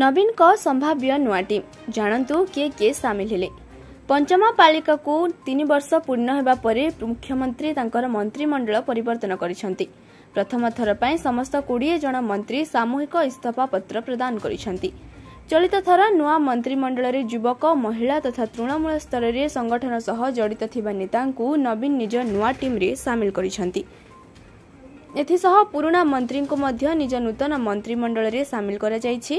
ନବୀନଙ୍କ ସମ୍ଭାବ୍ୟ ନୂଆ ଟିମ୍ ଜାଣନ୍ତୁ କିଏ କିଏ ସାମିଲ ହେଲେ ପଞ୍ଚମ ପାଳିକାକୁ ତିନି ବର୍ଷ ପୂର୍ଣ୍ଣ ହେବା ପରେ ମୁଖ୍ୟମନ୍ତ୍ରୀ ତାଙ୍କର ମନ୍ତ୍ରିମଣ୍ଡଳ ପରିବର୍ତ୍ତନ କରିଛନ୍ତି ପ୍ରଥମ ଥର ପାଇଁ ସମସ୍ତ କୋଡ଼ିଏ ଜଣ ମନ୍ତ୍ରୀ ସାମୁହିକ ଇସ୍ତଫା ପତ୍ର ପ୍ରଦାନ କରିଛନ୍ତି ଚଳିତ ଥର ନୂଆ ମନ୍ତ୍ରିମଣ୍ଡଳରେ ଯୁବକ ମହିଳା ତଥା ତୃଣମୂଳ ସ୍ତରରେ ସଂଗଠନ ସହ ଜଡ଼ିତ ଥିବା ନେତାଙ୍କୁ ନବୀନ ନିଜ ନୂଆ ଟିମ୍ରେ ସାମିଲ କରିଛନ୍ତି ଏଥିସହ ପୁରୁଣା ମନ୍ତ୍ରୀଙ୍କୁ ମଧ୍ୟ ନିଜ ନୂତନ ମନ୍ତ୍ରିମଣ୍ଡଳରେ ସାମିଲ କରାଯାଇଛି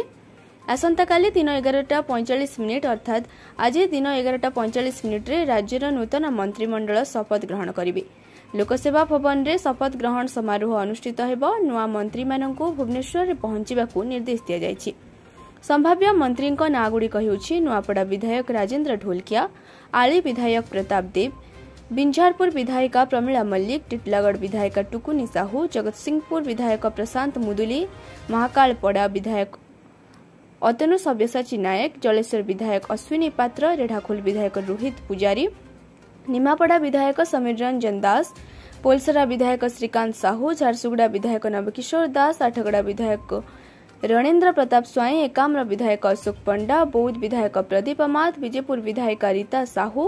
ଆସନ୍ତାକାଲି ଦିନ ଏଗାରଟା ପଇଁଚାଳିଶ ମିନିଟ୍ ଅର୍ଥାତ୍ ଆଜି ଦିନ ଏଗାରଟା ପଇଁଚାଳିଶ ମିନିଟ୍ରେ ରାଜ୍ୟର ନୂତନ ମନ୍ତ୍ରିମଣ୍ଡଳ ଶପଥ ଗ୍ରହଣ କରିବେ ଲୋକସେବା ଭବନରେ ଶପଥ ଗ୍ରହଣ ସମାରୋହ ଅନୁଷ୍ଠିତ ହେବ ନୂଆ ମନ୍ତ୍ରୀମାନଙ୍କୁ ଭୁବନେଶ୍ୱରରେ ପହଞ୍ଚିବାକୁ ନିର୍ଦ୍ଦେଶ ଦିଆଯାଇଛି ସମ୍ଭାବ୍ୟ ମନ୍ତ୍ରୀଙ୍କ ନାଁଗୁଡ଼ିକ ହେଉଛି ନୂଆପଡ଼ା ବିଧାୟକ ରାଜେନ୍ଦ୍ର ଢୋଲକିଆ ଆଳି ବିଧାୟକ ପ୍ରତାପ ଦେବ ବିଞ୍ଝାରପୁର ବିଧାୟିକା ପ୍ରମିଳା ମଲ୍ଲିକ ଟିଟିଲାଗଡ଼ ବିଧାୟିକା ଟୁକୁନି ସାହୁ ଜଗତସିଂହପୁର ବିଧାୟକ ପ୍ରଶାନ୍ତ ମୁଦୁଲି ମହାକାଳପଡ଼ା ବିଧାୟକ अतनु सब्यसाची नायक जलेश्वर विधायक अश्विनी पात्र रेढ़ाखोल विधायक रोहित पुजारी निमापड़ा विधायक समीर रंजन दास पोलसरा विधायक श्रीकांत साहू झारसुगुडा विधायक नवकिशोर दास आठगड़ा विधायक रणेन्द्र प्रताप स्वाई एकाम्र विधायक अशोक पंडा बौद्ध विधायक प्रदीप अमात विजयपुर विधायिका रीता साहू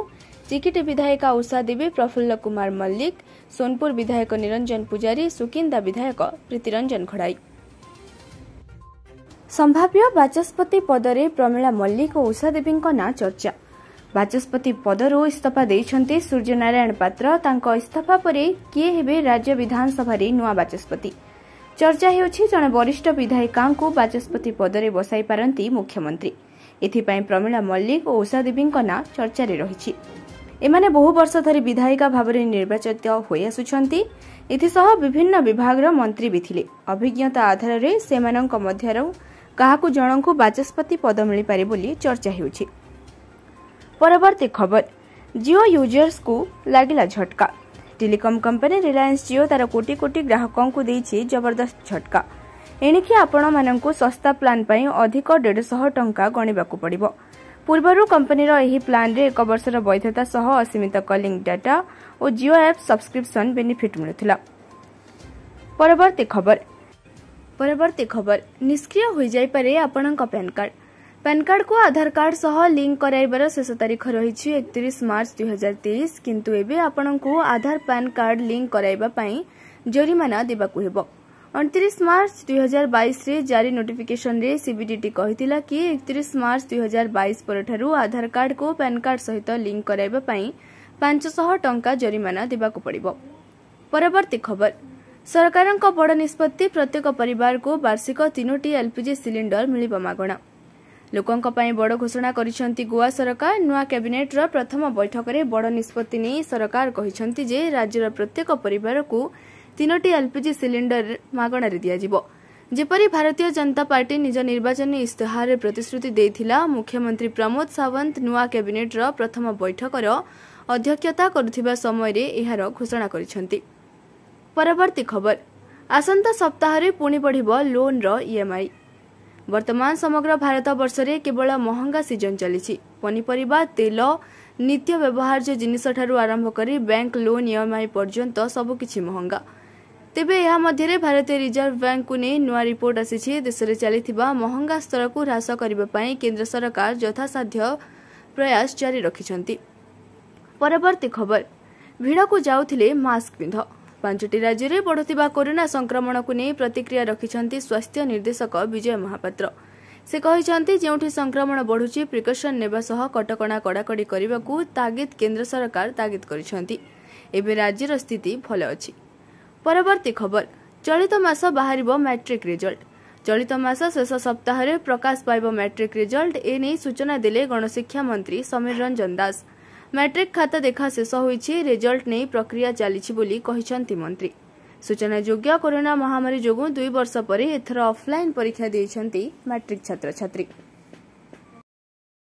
चिकिट विधायिका उषा देवी प्रफुल्ल कुमार मल्लिक सोनपुर विधायक निरंजन पुजारी सुकिंदा विधायक प्रीतिरंजन खड़ाई ସମ୍ଭାବ୍ୟ ବାଚସ୍ପତି ପଦରେ ପ୍ରମିଳା ମଲ୍ଲିକ ଓ ଦେବୀଙ୍କ ନାଁ ଚର୍ଚ୍ଚା ବାଚସ୍ପତି ପଦରୁ ଇସ୍ତଫା ଦେଇଛନ୍ତି ସୂର୍ଯ୍ୟନାରାୟଣ ପାତ୍ର ତାଙ୍କ ଇସ୍ତଫା ପରେ କିଏ ହେବେ ରାଜ୍ୟ ବିଧାନସଭାରେ ନୂଆ ବାଚସ୍ପତି ଚର୍ଚ୍ଚା ହେଉଛି ଜଣେ ବରିଷ୍ଠ ବିଧାୟିକାଙ୍କୁ ବାଚସ୍ପତି ପଦରେ ବସାଇ ପାରନ୍ତି ମୁଖ୍ୟମନ୍ତ୍ରୀ ଏଥିପାଇଁ ପ୍ରମିଳା ମଲ୍ଲିକ ଓ ଦେବୀଙ୍କ ନାଁ ଚର୍ଚ୍ଚାରେ ରହିଛି ଏମାନେ ବହୁ ବର୍ଷ ଧରି ବିଧାୟିକା ଭାବରେ ନିର୍ବାଚିତ ହୋଇଆସୁଛନ୍ତି ଏଥିସହ ବିଭିନ୍ନ ବିଭାଗର ମନ୍ତ୍ରୀ ବି ଥିଲେ ଅଭିଜ୍ଞତା ଆଧାରରେ ସେମାନଙ୍କ ମଧ୍ୟରୁ କାହାକୁ ଜଣଙ୍କୁ ବାଚସ୍ପତି ପଦ ମିଳିପାରେ ବୋଲି ଚର୍ଚ୍ଚା ହେଉଛି ପରବର୍ତ୍ତୀ ଖବର ଜିଓ ୟୁଜର୍ସକୁ ଲାଗିଲା ଝଟକା ଟେଲିକମ୍ କମ୍ପାନୀ ରିଲାଏନ୍ସ ଜିଓ ତାର କୋଟି କୋଟି ଗ୍ରାହକଙ୍କୁ ଦେଇଛି ଜବରଦସ୍ତ ଝଟକା ଏଣିକି ଆପଣମାନଙ୍କୁ ଶସ୍ତା ପ୍ଲାନ୍ ପାଇଁ ଅଧିକ ଦେଢ଼ଶହ ଟଙ୍କା ଗଣିବାକୁ ପଡ଼ିବ ପୂର୍ବରୁ କମ୍ପାନୀର ଏହି ପ୍ଲାନ୍ରେ ଏକ ବର୍ଷର ବୈଧତା ସହ ଅସୀମିତ କଲିଂ ଡାଟା ଓ ଜିଓ ଆପ୍ ସବ୍ସ୍କ୍ରିପସନ୍ ବେନିଫିଟ୍ ମିଳୁଥିଲା ପରବର୍ତ୍ତୀ ଖବର ନିଷ୍କ୍ରିୟ ହୋଇଯାଇପାରେ ଆପଣଙ୍କ ପ୍ୟାନ୍ କାର୍ଡ଼ ପ୍ୟାନ୍ କାର୍ଡ଼କୁ ଆଧାର କାର୍ଡ଼ ସହ ଲିଙ୍କ୍ କରାଇବାର ଶେଷ ତାରିଖ ରହିଛି ଏକତିରିଶ ମାର୍ଚ୍ଚ ଦୁଇହଜାର ତେଇଶ କିନ୍ତୁ ଏବେ ଆପଣଙ୍କୁ ଆଧାର ପ୍ୟାନ୍ କାର୍ଡ଼ ଲିଙ୍କ୍ କରାଇବା ପାଇଁ ଜରିମାନା ଦେବାକୁ ହେବ ଅଣତିରିଶ ମାର୍ଚ୍ଚ ଦୁଇହଜାର ବାଇଶରେ ଜାରି ନୋଟିଫିକେସନରେ ସିବିଡିଟି କହିଥିଲା କି ଏକତିରିଶ ମାର୍ଚ୍ଚ ଦୁଇହଜାର ବାଇଶ ପରଠାରୁ ଆଧାର କାର୍ଡ଼କୁ ପ୍ୟାନ୍ କାର୍ଡ଼ ସହିତ ଲିଙ୍କ୍ କରାଇବା ପାଇଁ ପାଞ୍ଚଶହ ଟଙ୍କା ଜରିମାନା ଦେବାକୁ ପଡ଼ିବ ପରବର୍ତ୍ତୀ ଖବର ସରକାରଙ୍କ ବଡ଼ ନିଷ୍ପତ୍ତି ପ୍ରତ୍ୟେକ ପରିବାରକୁ ବାର୍ଷିକ ତିନୋଟି ଏଲ୍ପିଜି ସିଲିଣ୍ଡର ମିଳିବ ମାଗଣା ଲୋକଙ୍କ ପାଇଁ ବଡ଼ ଘୋଷଣା କରିଛନ୍ତି ଗୋଆ ସରକାର ନୂଆ କ୍ୟାବିନେଟ୍ର ପ୍ରଥମ ବୈଠକରେ ବଡ଼ ନିଷ୍ପତ୍ତି ନେଇ ସରକାର କହିଛନ୍ତି ଯେ ରାଜ୍ୟର ପ୍ରତ୍ୟେକ ପରିବାରକୁ ତିନୋଟି ଏଲ୍ପିଜି ସିଲିଣ୍ଡର ମାଗଣାରେ ଦିଆଯିବ ଯେପରି ଭାରତୀୟ ଜନତା ପାର୍ଟି ନିଜ ନିର୍ବାଚନୀ ଇସ୍ତାହାରରେ ପ୍ରତିଶ୍ରତି ଦେଇଥିଲା ମୁଖ୍ୟମନ୍ତ୍ରୀ ପ୍ରମୋଦ ସାୱନ୍ତ ନୂଆ କ୍ୟାବିନେଟ୍ର ପ୍ରଥମ ବୈଠକର ଅଧ୍ୟକ୍ଷତା କରୁଥିବା ସମୟରେ ଏହାର ଘୋଷଣା କରିଛନ୍ତି आस बढी लोन र इएमआई वर्तमान समग्र भारतवर्ष केवल महँगा सिजन चाहिँ पनिपर तेल नित्य व्यवहार जिनिसहरू आरम्भ लोन इएमआई पर्यन्त सब्कि महँगा तिजर्भ ब्याङ्कको नपोर्ट आशले चाहिँ महँगा स्तरको ह्रासै केन्द्र सरकार प्रयास जारी र जाउथिले मास्क पिन्ध ପାଞ୍ଚଟି ରାଜ୍ୟରେ ବଢ଼ୁଥିବା କରୋନା ସଂକ୍ରମଣକୁ ନେଇ ପ୍ରତିକ୍ରିୟା ରଖିଛନ୍ତି ସ୍ୱାସ୍ଥ୍ୟ ନିର୍ଦ୍ଦେଶକ ବିଜୟ ମହାପାତ୍ର ସେ କହିଛନ୍ତି ଯେଉଁଠି ସଂକ୍ରମଣ ବଢ଼ୁଛି ପ୍ରିକସନ୍ ନେବା ସହ କଟକଣା କଡ଼ାକଡ଼ି କରିବାକୁ ତାଗିଦ୍ କେନ୍ଦ୍ର ସରକାର ତାଗିଦ୍ କରିଛନ୍ତି ଏବେ ରାଜ୍ୟର ସ୍ଥିତି ଭଲ ଅଛି ପରବର୍ତ୍ତୀ ଖବର ଚଳିତ ମାସ ବାହାରିବ ମାଟ୍ରିକ୍ ରେଜଲ୍ଟ ଚଳିତ ମାସ ଶେଷ ସପ୍ତାହରେ ପ୍ରକାଶ ପାଇବ ମାଟ୍ରିକ୍ ରେଜଲ୍ଟ ଏ ନେଇ ସୂଚନା ଦେଲେ ଗଣଶିକ୍ଷା ମନ୍ତ୍ରୀ ସମୀର ରଞ୍ଜନ ଦାସ मैट्रिक खाता देखा शेष होई छि रिजल्ट नै प्रक्रिया जाली छि बोली कहिछन् ति मन्त्री सूचना योग्य कोरोना महामारी जोगो दुई वर्ष पछि एथरा अफलाइन परीक्षा देइछन्ती मैट्रिक छात्र छात्री।